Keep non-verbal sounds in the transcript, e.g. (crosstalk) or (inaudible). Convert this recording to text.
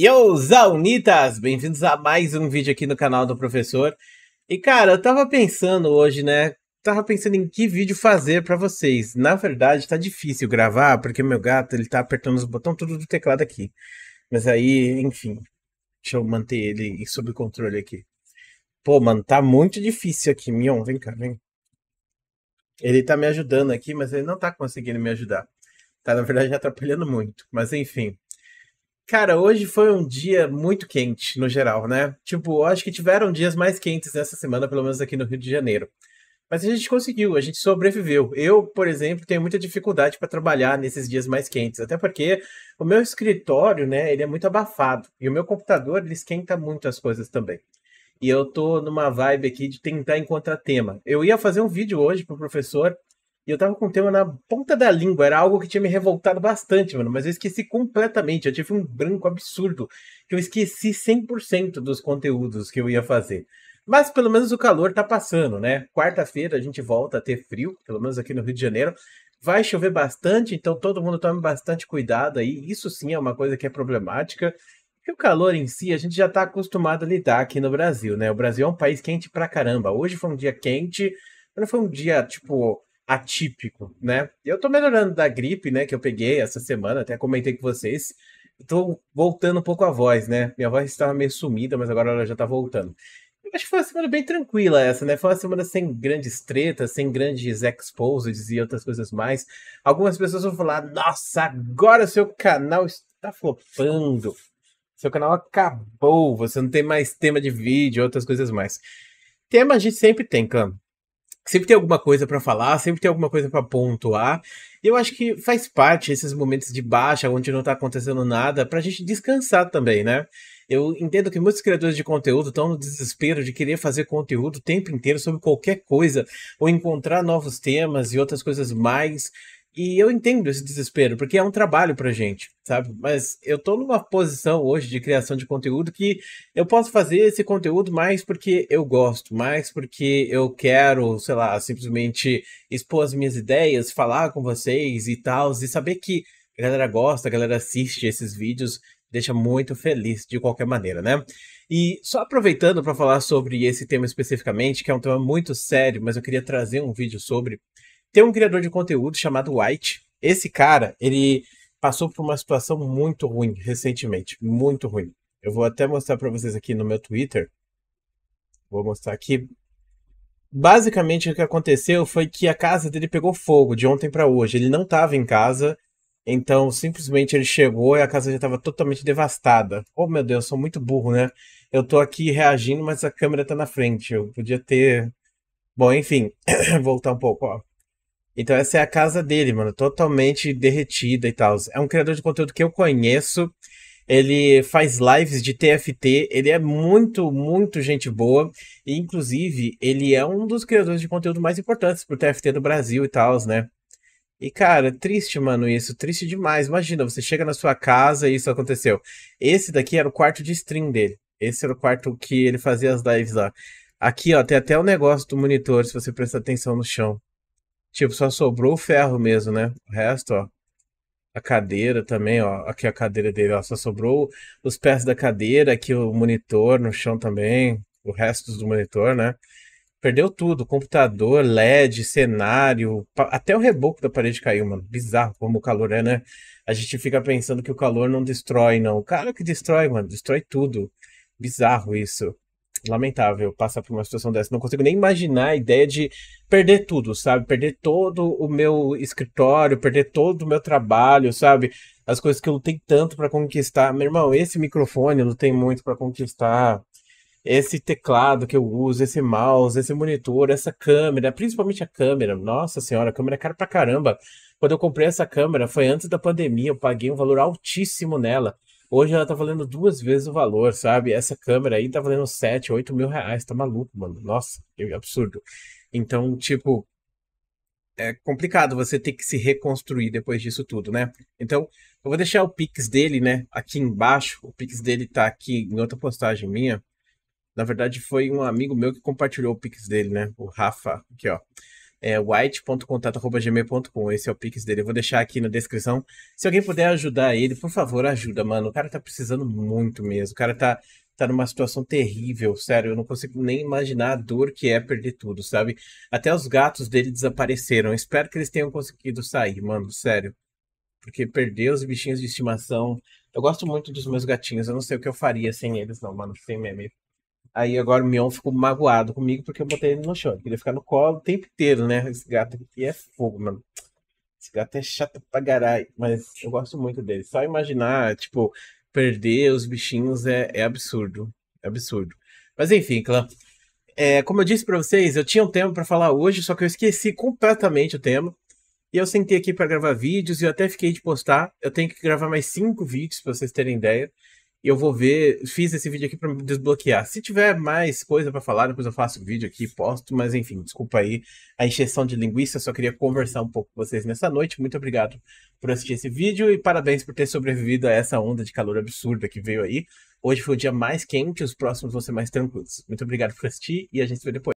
E eu, Zaunitas! Bem-vindos a mais um vídeo aqui no canal do Professor. E cara, eu tava pensando hoje, né? Tava pensando em que vídeo fazer para vocês. Na verdade, tá difícil gravar, porque meu gato, ele tá apertando os botões tudo do teclado aqui. Mas aí, enfim, deixa eu manter ele sob controle aqui. Pô, mano, tá muito difícil aqui, Mion, vem cá, vem. Ele tá me ajudando aqui, mas ele não tá conseguindo me ajudar. Tá, na verdade, atrapalhando muito, mas enfim. Cara, hoje foi um dia muito quente, no geral, né? Tipo, acho que tiveram dias mais quentes nessa semana, pelo menos aqui no Rio de Janeiro. Mas a gente conseguiu, a gente sobreviveu. Eu, por exemplo, tenho muita dificuldade para trabalhar nesses dias mais quentes, até porque o meu escritório, né, ele é muito abafado e o meu computador ele esquenta muito as coisas também. E eu tô numa vibe aqui de tentar encontrar tema. Eu ia fazer um vídeo hoje pro professor e eu tava com o tema na ponta da língua. Era algo que tinha me revoltado bastante, mano. Mas eu esqueci completamente. Eu tive um branco absurdo. Que eu esqueci 100% dos conteúdos que eu ia fazer. Mas pelo menos o calor tá passando, né? Quarta-feira a gente volta a ter frio, pelo menos aqui no Rio de Janeiro. Vai chover bastante, então todo mundo tome bastante cuidado aí. Isso sim é uma coisa que é problemática. E o calor em si, a gente já tá acostumado a lidar aqui no Brasil, né? O Brasil é um país quente pra caramba. Hoje foi um dia quente, mas não foi um dia, tipo, atípico, né? Eu tô melhorando da gripe, né, que eu peguei essa semana, até comentei com vocês. Tô voltando um pouco a voz, né? Minha voz estava meio sumida, mas agora ela já tá voltando. Eu acho que foi uma semana bem tranquila essa, né? Foi uma semana sem grandes tretas, sem grandes exposes e outras coisas mais. Algumas pessoas vão falar: "Nossa, agora seu canal está flopando. Seu canal acabou, você não tem mais tema de vídeo, outras coisas mais." Tema a gente sempre tem, Cam sempre tem alguma coisa para falar, sempre tem alguma coisa para pontuar. E eu acho que faz parte esses momentos de baixa, onde não tá acontecendo nada, pra gente descansar também, né? Eu entendo que muitos criadores de conteúdo estão no desespero de querer fazer conteúdo o tempo inteiro sobre qualquer coisa, ou encontrar novos temas e outras coisas mais. E eu entendo esse desespero, porque é um trabalho pra gente, sabe? Mas eu tô numa posição hoje de criação de conteúdo que eu posso fazer esse conteúdo mais porque eu gosto, mais porque eu quero, sei lá, simplesmente expor as minhas ideias, falar com vocês e tal, e saber que a galera gosta, a galera assiste esses vídeos, deixa muito feliz de qualquer maneira, né? E só aproveitando para falar sobre esse tema especificamente, que é um tema muito sério, mas eu queria trazer um vídeo sobre tem um criador de conteúdo chamado White. Esse cara, ele passou por uma situação muito ruim recentemente, muito ruim. Eu vou até mostrar para vocês aqui no meu Twitter. Vou mostrar aqui. Basicamente o que aconteceu foi que a casa dele pegou fogo de ontem para hoje. Ele não estava em casa, então simplesmente ele chegou e a casa já estava totalmente devastada. Oh meu Deus, sou muito burro, né? Eu tô aqui reagindo, mas a câmera tá na frente. Eu podia ter Bom, enfim, (clears throat) voltar um pouco, ó. Então essa é a casa dele, mano, totalmente derretida e tal. É um criador de conteúdo que eu conheço. Ele faz lives de TFT, ele é muito, muito gente boa. E, inclusive, ele é um dos criadores de conteúdo mais importantes pro TFT do Brasil e tal, né? E, cara, triste, mano, isso. Triste demais. Imagina, você chega na sua casa e isso aconteceu. Esse daqui era o quarto de stream dele. Esse era o quarto que ele fazia as lives lá. Aqui, ó, tem até o negócio do monitor, se você prestar atenção no chão. Tipo, só sobrou o ferro mesmo, né? O resto, ó. A cadeira também, ó. Aqui a cadeira dele, ó. Só sobrou os pés da cadeira, aqui o monitor no chão também. O resto do monitor, né? Perdeu tudo. Computador, LED, cenário. Até o reboco da parede caiu, mano. Bizarro como o calor é, né? A gente fica pensando que o calor não destrói, não. O cara que destrói, mano. Destrói tudo. Bizarro isso lamentável passar por uma situação dessa. Não consigo nem imaginar a ideia de perder tudo, sabe? Perder todo o meu escritório, perder todo o meu trabalho, sabe? As coisas que eu lutei tanto para conquistar. Meu irmão, esse microfone eu lutei muito para conquistar. Esse teclado que eu uso, esse mouse, esse monitor, essa câmera, principalmente a câmera. Nossa senhora, a câmera é cara pra caramba. Quando eu comprei essa câmera, foi antes da pandemia, eu paguei um valor altíssimo nela. Hoje ela tá valendo duas vezes o valor, sabe? Essa câmera aí tá valendo 7, 8 mil reais. Tá maluco, mano. Nossa, que absurdo. Então, tipo, é complicado você ter que se reconstruir depois disso tudo, né? Então, eu vou deixar o Pix dele, né? Aqui embaixo. O Pix dele tá aqui em outra postagem minha. Na verdade, foi um amigo meu que compartilhou o Pix dele, né? O Rafa, aqui, ó é white.contato.gmail.com. Esse é o Pix dele. Eu vou deixar aqui na descrição. Se alguém puder ajudar ele, por favor, ajuda, mano. O cara tá precisando muito mesmo. O cara tá, tá numa situação terrível, sério. Eu não consigo nem imaginar a dor que é perder tudo, sabe? Até os gatos dele desapareceram. Espero que eles tenham conseguido sair, mano, sério. Porque perder os bichinhos de estimação. Eu gosto muito dos meus gatinhos. Eu não sei o que eu faria sem eles, não, mano. Sem meme. Aí agora o Mion ficou magoado comigo porque eu botei ele no chão. Ele queria ficar no colo o tempo inteiro, né? Esse gato aqui é fogo, mano. Esse gato é chato pra caralho, mas eu gosto muito dele. Só imaginar, tipo, perder os bichinhos é, é absurdo. É absurdo. Mas enfim, clã. É, como eu disse para vocês, eu tinha um tema para falar hoje, só que eu esqueci completamente o tema. E eu sentei aqui para gravar vídeos e eu até fiquei de postar. Eu tenho que gravar mais cinco vídeos pra vocês terem ideia eu vou ver, fiz esse vídeo aqui para me desbloquear. Se tiver mais coisa para falar, depois eu faço o vídeo aqui, posto, mas enfim, desculpa aí a injeção de linguiça, só queria conversar um pouco com vocês nessa noite. Muito obrigado por assistir esse vídeo e parabéns por ter sobrevivido a essa onda de calor absurda que veio aí. Hoje foi o dia mais quente, os próximos vão ser mais tranquilos. Muito obrigado por assistir e a gente se vê depois.